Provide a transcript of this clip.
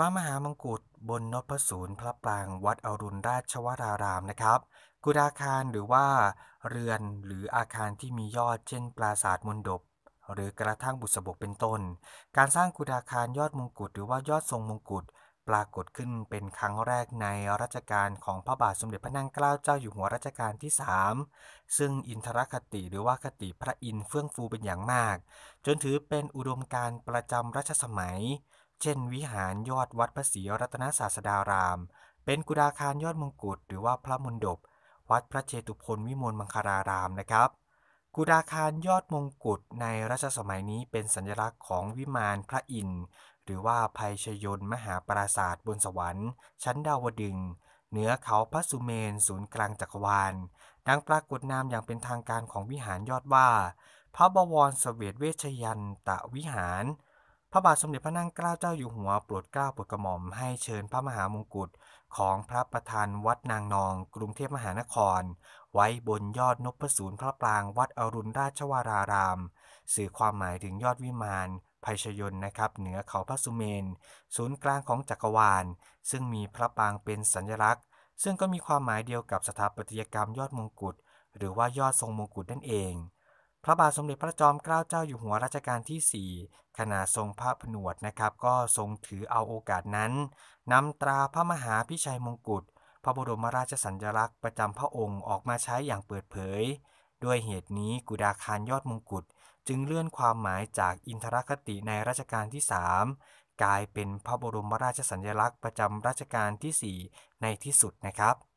พระมหามงกุฎบนนพศูนย์พระปรางวัดอรุณราชวรารามนะครับกุฎาคารหรือว่าเรือนหรืออาคารที่มียอดเช่นปราสาทมณฑปหรือกระทั่งบุษบกเป็นต้น การสร้างกุฎาคารยอดมงกุฎหรือว่ายอดทรงมงกุฎปรากฏขึ้นเป็นครั้งแรกในรัชกาลของพระบาทสมเด็จพระนั่งเกล้าเจ้าอยู่หัวรัชกาลที่ 3 ซึ่งอินทรคติหรือว่าคติพระอินทร์เฟื่องฟูเป็นอย่างมาก จนถือเป็นอุดมการประจำรัชสมัยเช่น วิหารยอดวัดพระศรีรัตนศาสดาราม เป็นกุฎาคารยอดมงกุฎหรือว่าพระมณฑปวัดพระเจตุพนวิมลมังคารารามนะครับ กุฎาคารยอดมงกุฎในรัชสมัยนี้เป็นสัญลักษณ์ของวิมานพระอินทร์หรือว่าภัยชยนมหาปราศาสตร์บนสวรรค์ชั้นดาวดึงเหนือเขาพระสุเมน ศูนย์กลางจักรวาล ดังปรากฏนามอย่างเป็นทางการของวิหารยอดว่า พระบวรสเสวตเวชยันตะวิหารพระบาทสมเด็จพระนั่งเกล้าเจ้าอยู่หัวโปรดเกล้าโปรดกระหม่อมให้เชิญพระมหามงกุฎของพระประธานวัดนางนองกรุงเทพมหานคร ไว้บนยอดนพศูนย์พระปรางวัดอรุณราชวาราราม สื่อความหมายถึงยอดวิมานภัยชยนนะครับ เหนือเขาพระสุเมน ศูนย์กลางของจักรวาล ซึ่งมีพระปรางเป็นสัญลักษณ์ ซึ่งก็มีความหมายเดียวกับสถาปัตยกรรมยอดมงกุฎหรือว่ายอดทรงมงกุฎนั่นเองพระบาทสมเด็จพระจอมเกล้าเจ้าอยู่หัวรัชกาลที่ 4 ขณะทรงพระผนวดนะครับ ก็ทรงถือเอาโอกาสนั้นนำตราพระมหาพิชัยมงกุฎพระบรมราชสัญลักษณ์ ประจำพระองค์ออกมาใช้อย่างเปิดเผย ด้วยเหตุนี้กุดาคารยอดมงกุฎจึงเลื่อนความหมายจากอินทรคติในรัชกาลที่ 3 กลายเป็นพระบรมราชสัญลักษณ์ประจำรัชกาลที่ 4 ในที่สุดนะครับ